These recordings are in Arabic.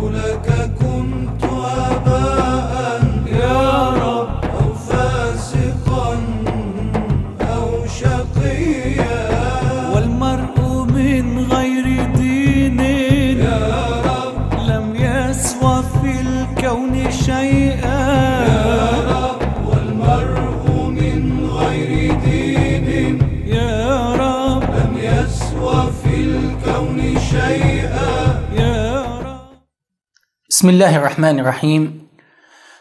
حولك بسم الله الرحمن الرحيم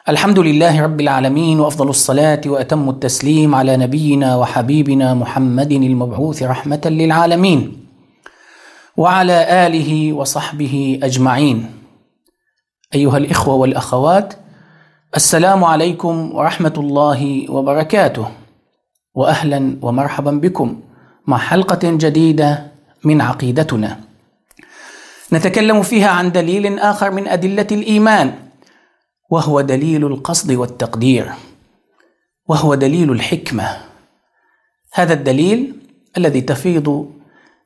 الحمد لله رب العالمين وافضل الصلاه واتم التسليم على نبينا وحبيبنا محمد المبعوث رحمه للعالمين وعلى اله وصحبه اجمعين ايها الاخوه والاخوات السلام عليكم ورحمه الله وبركاته واهلا ومرحبا بكم مع حلقه جديده من عقيدتنا نتكلم فيها عن دليل آخر من أدلة الإيمان وهو دليل القصد والتقدير وهو دليل الحكمة هذا الدليل الذي تفيض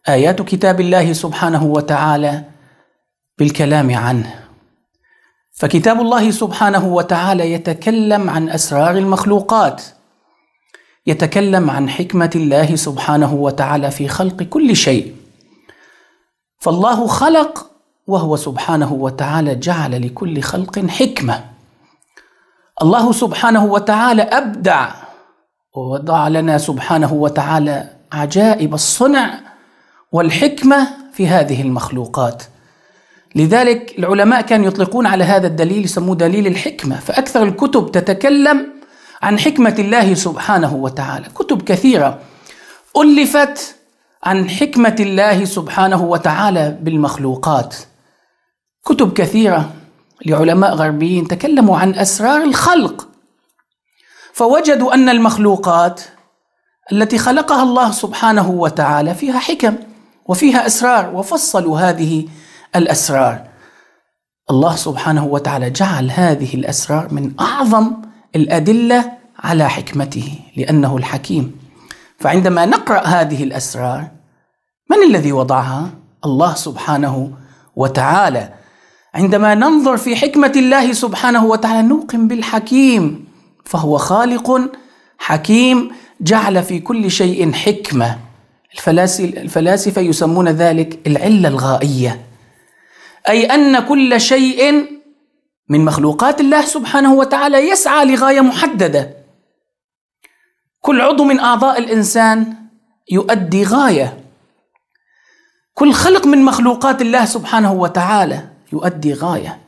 آيات كتاب الله سبحانه وتعالى بالكلام عنه فكتاب الله سبحانه وتعالى يتكلم عن أسرار المخلوقات يتكلم عن حكمة الله سبحانه وتعالى في خلق كل شيء فالله خلق وهو سبحانه وتعالى جعل لكل خلق حكمه الله سبحانه وتعالى ابدع ووضع لنا سبحانه وتعالى عجائب الصنع والحكمه في هذه المخلوقات لذلك العلماء كانوا يطلقون على هذا الدليل يسموه دليل الحكمه فاكثر الكتب تتكلم عن حكمه الله سبحانه وتعالى كتب كثيره الفت عن حكمة الله سبحانه وتعالى بالمخلوقات كتب كثيرة لعلماء غربيين تكلموا عن أسرار الخلق فوجدوا أن المخلوقات التي خلقها الله سبحانه وتعالى فيها حكم وفيها أسرار وفصلوا هذه الأسرار الله سبحانه وتعالى جعل هذه الأسرار من أعظم الأدلة على حكمته لأنه الحكيم فعندما نقرأ هذه الأسرار من الذي وضعها؟ الله سبحانه وتعالى عندما ننظر في حكمة الله سبحانه وتعالى نوقن بالحكيم فهو خالق حكيم جعل في كل شيء حكمة الفلاسفة يسمون ذلك العلة الغائية أي أن كل شيء من مخلوقات الله سبحانه وتعالى يسعى لغاية محددة كل عضو من أعضاء الإنسان يؤدي غاية كل خلق من مخلوقات الله سبحانه وتعالى يؤدي غايه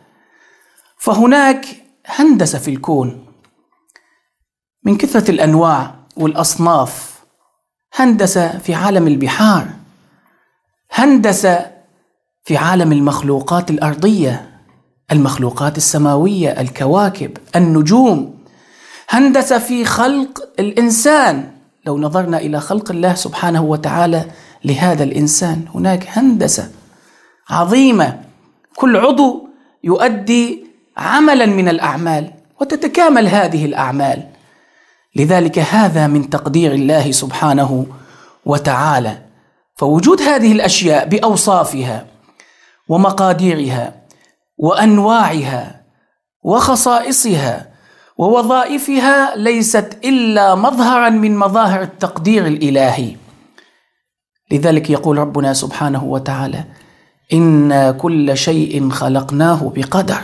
فهناك هندسه في الكون من كثره الانواع والاصناف هندسه في عالم البحار هندسه في عالم المخلوقات الارضيه المخلوقات السماويه الكواكب النجوم هندسه في خلق الانسان لو نظرنا الى خلق الله سبحانه وتعالى لهذا الانسان هناك هندسه عظيمه كل عضو يؤدي عملا من الاعمال وتتكامل هذه الاعمال لذلك هذا من تقدير الله سبحانه وتعالى فوجود هذه الاشياء باوصافها ومقاديرها وانواعها وخصائصها ووظائفها ليست الا مظهرا من مظاهر التقدير الالهي لذلك يقول ربنا سبحانه وتعالى إنا كل شيء خلقناه بقدر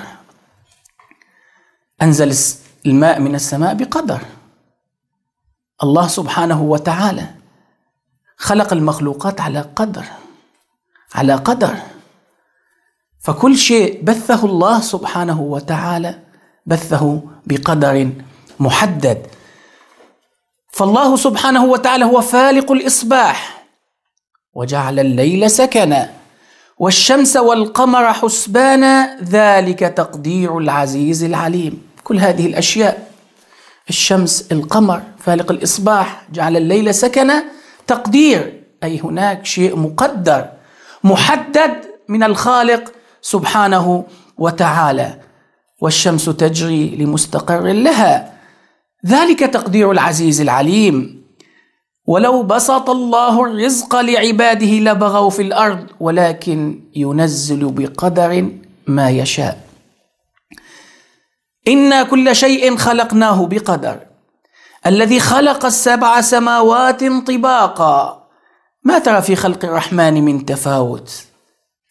أنزل الماء من السماء بقدر الله سبحانه وتعالى خلق المخلوقات على قدر على قدر فكل شيء بثه الله سبحانه وتعالى بثه بقدر محدد فالله سبحانه وتعالى هو فالق الاصباح وجعل الليل سكنا والشمس والقمر حسبانا ذلك تقدير العزيز العليم كل هذه الاشياء الشمس القمر فالق الاصباح جعل الليل سكنا تقدير اي هناك شيء مقدر محدد من الخالق سبحانه وتعالى والشمس تجري لمستقر لها ذلك تقدير العزيز العليم ولو بسط الله الرزق لعباده لبغوا في الارض ولكن ينزل بقدر ما يشاء انا كل شيء خلقناه بقدر الذي خلق السبع سماوات طباقا ما ترى في خلق الرحمن من تفاوت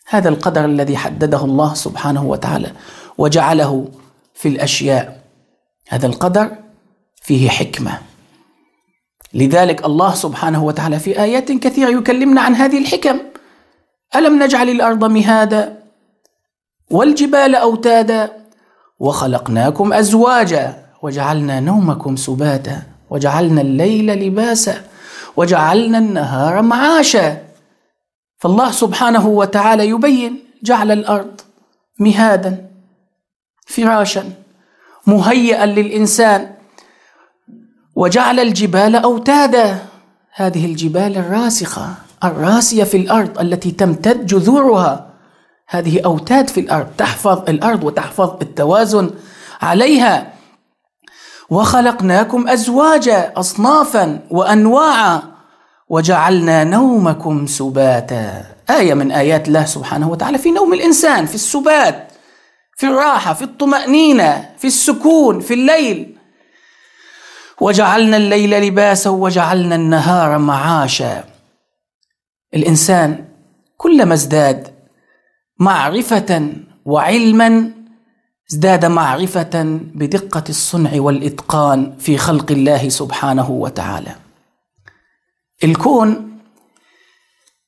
هذا القدر الذي حدده الله سبحانه وتعالى وجعله في الاشياء هذا القدر فيه حكمه لذلك الله سبحانه وتعالى في آيات كثيرة يكلمنا عن هذه الحكم ألم نجعل الأرض مهادا والجبال أوتادا وخلقناكم أزواجا وجعلنا نومكم سباتا وجعلنا الليل لباسا وجعلنا النهار معاشا فالله سبحانه وتعالى يبين جعل الأرض مهادا فراشا مهيئا للإنسان وجعل الجبال أوتادا هذه الجبال الراسخة الراسية في الأرض التي تمتد جذورها هذه أوتاد في الأرض تحفظ الأرض وتحفظ التوازن عليها وخلقناكم أزواجا أصنافا وأنواعا وجعلنا نومكم سباتا آية من آيات الله سبحانه وتعالى في نوم الإنسان في السبات في الراحة في الطمأنينة في السكون في الليل وجعلنا الليل لباسا وجعلنا النهار معاشا الانسان كلما ازداد معرفه وعلما ازداد معرفه بدقه الصنع والاتقان في خلق الله سبحانه وتعالى الكون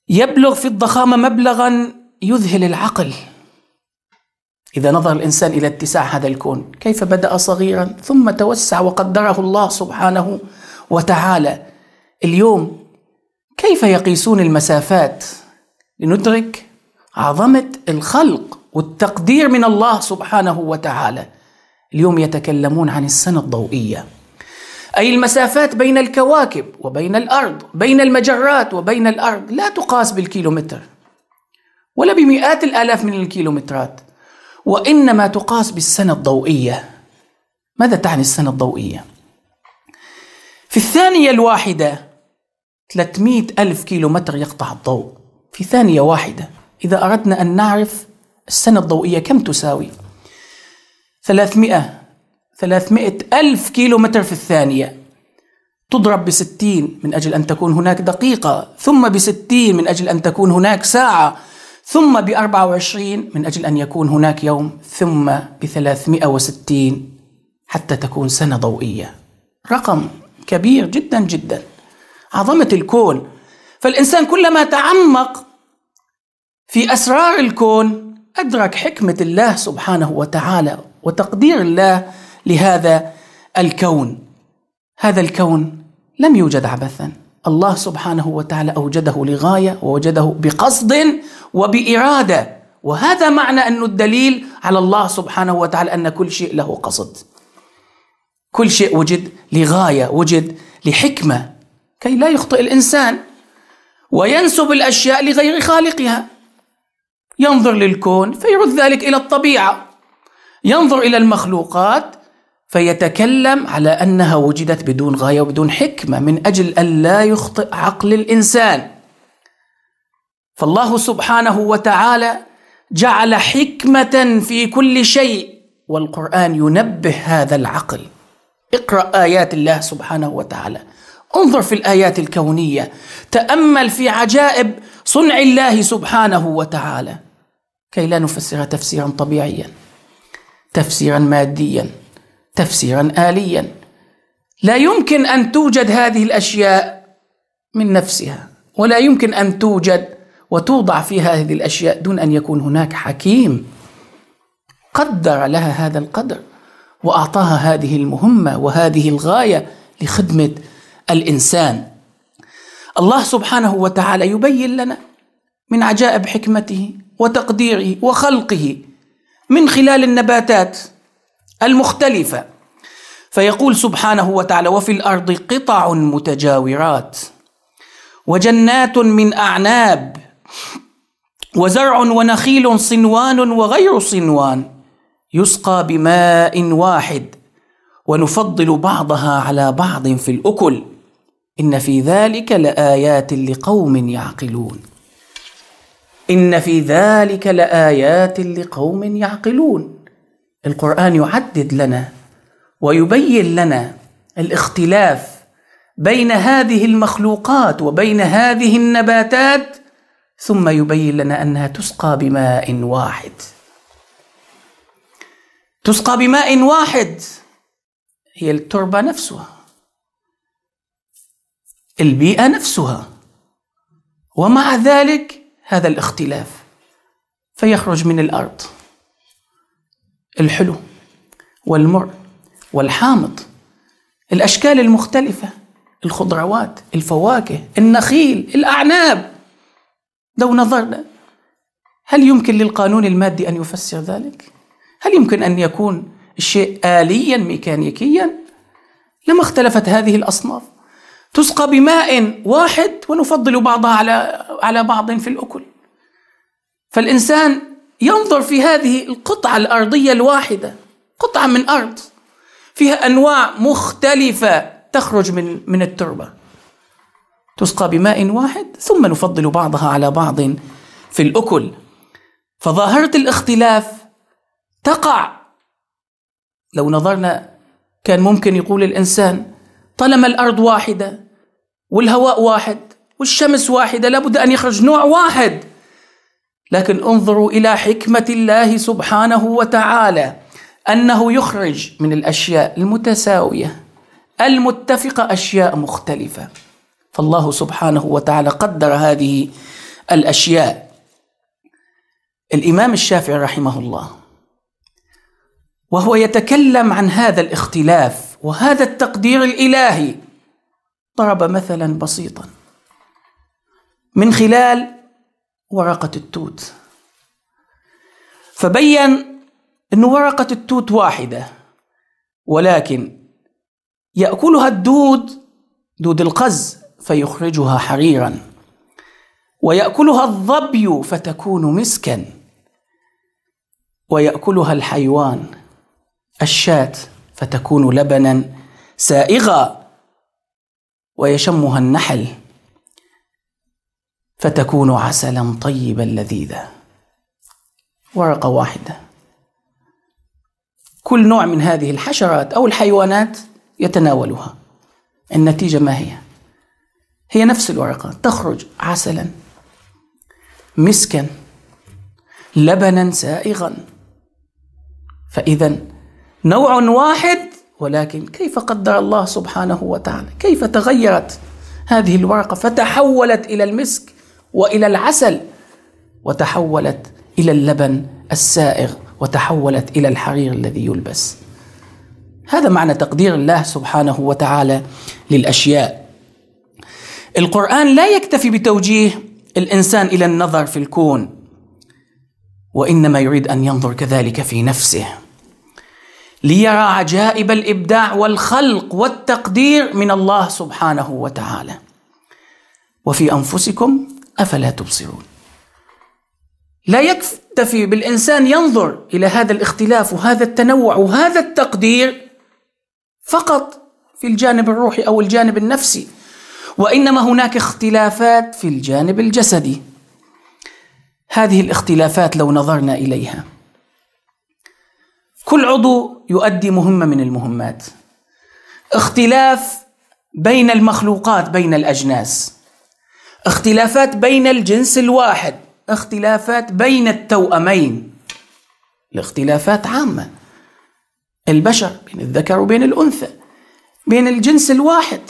يبلغ في الضخامه مبلغا يذهل العقل إذا نظر الإنسان إلى اتساع هذا الكون كيف بدأ صغيرا ثم توسع وقدره الله سبحانه وتعالى اليوم كيف يقيسون المسافات لندرك عظمة الخلق والتقدير من الله سبحانه وتعالى اليوم يتكلمون عن السنة الضوئية أي المسافات بين الكواكب وبين الأرض بين المجرات وبين الأرض لا تقاس بالكيلومتر ولا بمئات الآلاف من الكيلومترات وإنما تقاس بالسنة الضوئية ماذا تعني السنة الضوئية؟ في الثانية الواحدة 300 ألف كيلو متر يقطع الضوء في ثانية واحدة إذا أردنا أن نعرف السنة الضوئية كم تساوي 300 300 ألف كيلو متر في الثانية تضرب بستين من أجل أن تكون هناك دقيقة ثم بستين من أجل أن تكون هناك ساعة ثم ب 24 من أجل أن يكون هناك يوم ثم ب 360 حتى تكون سنة ضوئية رقم كبير جدا جدا عظمة الكون فالإنسان كلما تعمق في أسرار الكون أدرك حكمة الله سبحانه وتعالى وتقدير الله لهذا الكون هذا الكون لم يوجد عبثا الله سبحانه وتعالى اوجده لغايه ووجده بقصد وباراده وهذا معنى أن الدليل على الله سبحانه وتعالى أن كل شيء له قصد كل شيء وجد لغاية وجد لحكمة كي لا يخطئ الإنسان وينسب الأشياء لغير خالقها ينظر للكون فيرد ذلك إلى الطبيعة ينظر إلى المخلوقات فيتكلم على انها وجدت بدون غايه وبدون حكمه من اجل الا يخطئ عقل الانسان فالله سبحانه وتعالى جعل حكمه في كل شيء والقران ينبه هذا العقل اقرا ايات الله سبحانه وتعالى انظر في الايات الكونيه تامل في عجائب صنع الله سبحانه وتعالى كي لا نفسر تفسيرا طبيعيا تفسيرا ماديا تفسيرا آليا لا يمكن أن توجد هذه الأشياء من نفسها ولا يمكن أن توجد وتوضع في هذه الأشياء دون أن يكون هناك حكيم قدر لها هذا القدر وأعطاها هذه المهمة وهذه الغاية لخدمة الإنسان الله سبحانه وتعالى يبين لنا من عجائب حكمته وتقديره وخلقه من خلال النباتات المختلفة فيقول سبحانه وتعالى وفي الأرض قطع متجاورات وجنات من أعناب وزرع ونخيل صنوان وغير صنوان يسقى بماء واحد ونفضل بعضها على بعض في الأكل إن في ذلك لآيات لقوم يعقلون إن في ذلك لآيات لقوم يعقلون القرآن يعدد لنا ويبين لنا الاختلاف بين هذه المخلوقات وبين هذه النباتات ثم يبين لنا انها تسقى بماء واحد تسقى بماء واحد هي التربه نفسها البيئه نفسها ومع ذلك هذا الاختلاف فيخرج من الارض الحلو والمر والحامض الأشكال المختلفة الخضروات الفواكه النخيل الأعناب لو نظرنا هل يمكن للقانون المادي أن يفسر ذلك؟ هل يمكن أن يكون الشيء آليا ميكانيكيا؟ لما اختلفت هذه الأصناف تسقى بماء واحد ونفضل بعضها على على بعض في الأكل فالإنسان ينظر في هذه القطعة الأرضية الواحدة قطعة من أرض فيها أنواع مختلفة تخرج من من التربة تسقى بماء واحد ثم نفضل بعضها على بعض في الأكل فظاهرة الاختلاف تقع لو نظرنا كان ممكن يقول الإنسان طالما الأرض واحدة والهواء واحد والشمس واحدة لابد أن يخرج نوع واحد لكن انظروا الى حكمه الله سبحانه وتعالى انه يخرج من الاشياء المتساويه المتفقه اشياء مختلفه فالله سبحانه وتعالى قدر هذه الاشياء الامام الشافعي رحمه الله وهو يتكلم عن هذا الاختلاف وهذا التقدير الالهي ضرب مثلا بسيطا من خلال ورقة التوت فبين أن ورقة التوت واحدة ولكن يأكلها الدود دود القز فيخرجها حريرا ويأكلها الظبي فتكون مسكا ويأكلها الحيوان الشاة فتكون لبنا سائغا ويشمها النحل فتكون عسلا طيبا لذيذا ورقة واحدة كل نوع من هذه الحشرات أو الحيوانات يتناولها النتيجة ما هي؟ هي نفس الورقة تخرج عسلا مسكا لبنا سائغا فإذا نوع واحد ولكن كيف قدر الله سبحانه وتعالى كيف تغيرت هذه الورقة فتحولت إلى المسك والى العسل وتحولت الى اللبن السائغ وتحولت الى الحرير الذي يلبس هذا معنى تقدير الله سبحانه وتعالى للاشياء القران لا يكتفي بتوجيه الانسان الى النظر في الكون وانما يريد ان ينظر كذلك في نفسه ليرى عجائب الابداع والخلق والتقدير من الله سبحانه وتعالى وفي انفسكم أفلا تبصرون لا يكتفي بالإنسان ينظر إلى هذا الاختلاف وهذا التنوع وهذا التقدير فقط في الجانب الروحي أو الجانب النفسي وإنما هناك اختلافات في الجانب الجسدي هذه الاختلافات لو نظرنا إليها كل عضو يؤدي مهمة من المهمات اختلاف بين المخلوقات بين الأجناس اختلافات بين الجنس الواحد اختلافات بين التوأمين الاختلافات عامة البشر بين الذكر وبين الأنثى بين الجنس الواحد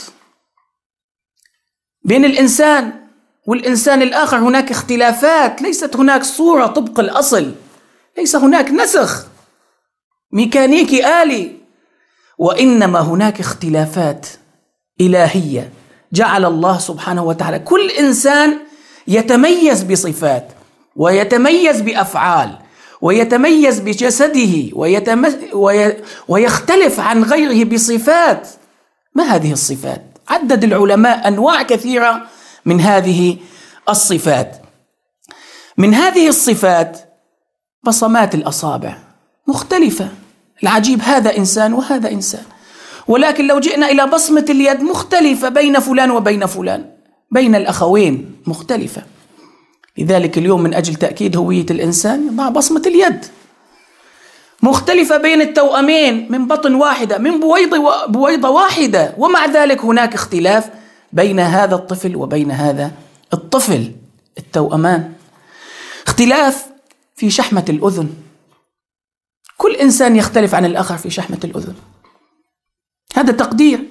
بين الإنسان والإنسان الآخر هناك اختلافات ليست هناك صورة طبق الأصل ليس هناك نسخ ميكانيكي آلي وإنما هناك اختلافات إلهية جعل الله سبحانه وتعالى كل انسان يتميز بصفات ويتميز بافعال ويتميز بجسده ويتمز وي ويختلف عن غيره بصفات ما هذه الصفات عدد العلماء انواع كثيره من هذه الصفات من هذه الصفات بصمات الاصابع مختلفه العجيب هذا انسان وهذا انسان ولكن لو جئنا إلى بصمة اليد مختلفة بين فلان وبين فلان بين الأخوين مختلفة لذلك اليوم من أجل تأكيد هوية الإنسان يضع بصمة اليد مختلفة بين التوأمين من بطن واحدة من بويضة, و... بويضة واحدة ومع ذلك هناك اختلاف بين هذا الطفل وبين هذا الطفل التوأمان اختلاف في شحمة الأذن كل إنسان يختلف عن الآخر في شحمة الأذن هذا تقدير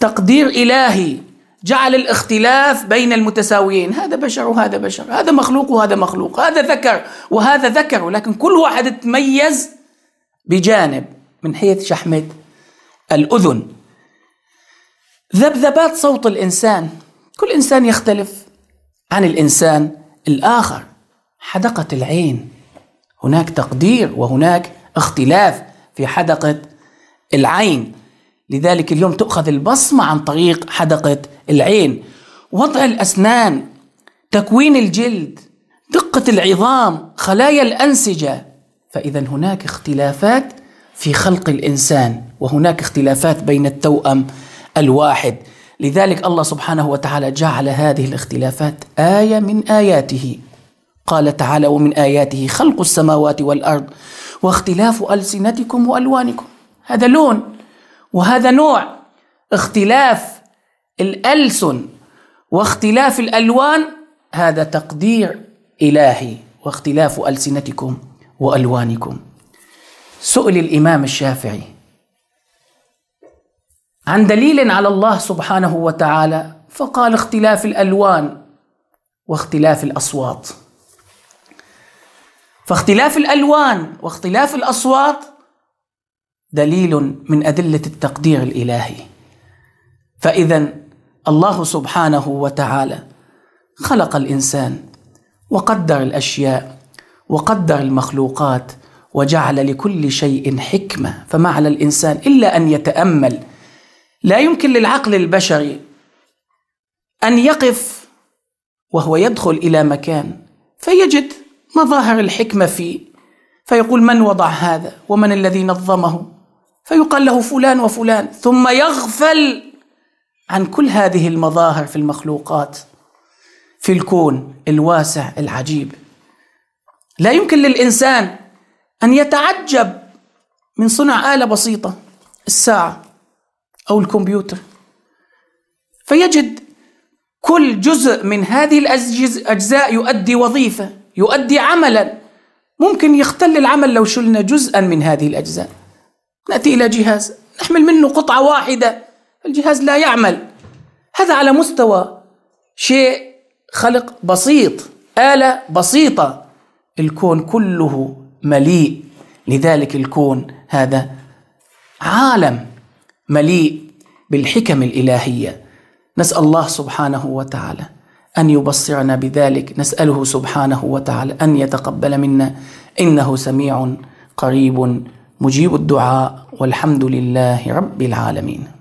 تقدير إلهي جعل الاختلاف بين المتساويين هذا بشر وهذا بشر هذا مخلوق وهذا مخلوق هذا ذكر وهذا ذكر ولكن كل واحد تميز بجانب من حيث شحمة الأذن ذبذبات صوت الإنسان كل إنسان يختلف عن الإنسان الآخر حدقة العين هناك تقدير وهناك اختلاف في حدقة العين لذلك اليوم تؤخذ البصمة عن طريق حدقة العين وضع الأسنان تكوين الجلد دقة العظام خلايا الأنسجة فإذا هناك اختلافات في خلق الإنسان وهناك اختلافات بين التوأم الواحد لذلك الله سبحانه وتعالى جعل هذه الاختلافات آية من آياته قال تعالى ومن آياته خلق السماوات والأرض واختلاف ألسنتكم وألوانكم هذا لون وهذا نوع اختلاف الألسن واختلاف الألوان هذا تقدير إلهي واختلاف ألسنتكم وألوانكم سئل الإمام الشافعي عن دليل على الله سبحانه وتعالى فقال اختلاف الألوان واختلاف الأصوات فاختلاف الألوان واختلاف الأصوات دليل من أدلة التقدير الإلهي فإذا الله سبحانه وتعالى خلق الإنسان وقدر الأشياء وقدر المخلوقات وجعل لكل شيء حكمة فما على الإنسان إلا أن يتأمل لا يمكن للعقل البشري أن يقف وهو يدخل إلى مكان فيجد مظاهر الحكمة فيه فيقول من وضع هذا ومن الذي نظمه فيقال له فلان وفلان ثم يغفل عن كل هذه المظاهر في المخلوقات في الكون الواسع العجيب لا يمكن للانسان ان يتعجب من صنع اله بسيطه الساعه او الكمبيوتر فيجد كل جزء من هذه الاجزاء يؤدي وظيفه يؤدي عملا ممكن يختل العمل لو شلنا جزءا من هذه الاجزاء نأتي إلى جهاز نحمل منه قطعة واحدة الجهاز لا يعمل هذا على مستوى شيء خلق بسيط آلة بسيطة الكون كله مليء لذلك الكون هذا عالم مليء بالحكم الإلهية نسأل الله سبحانه وتعالى أن يبصرنا بذلك نسأله سبحانه وتعالى أن يتقبل منا إنه سميع قريب مجيب الدعاء والحمد لله رب العالمين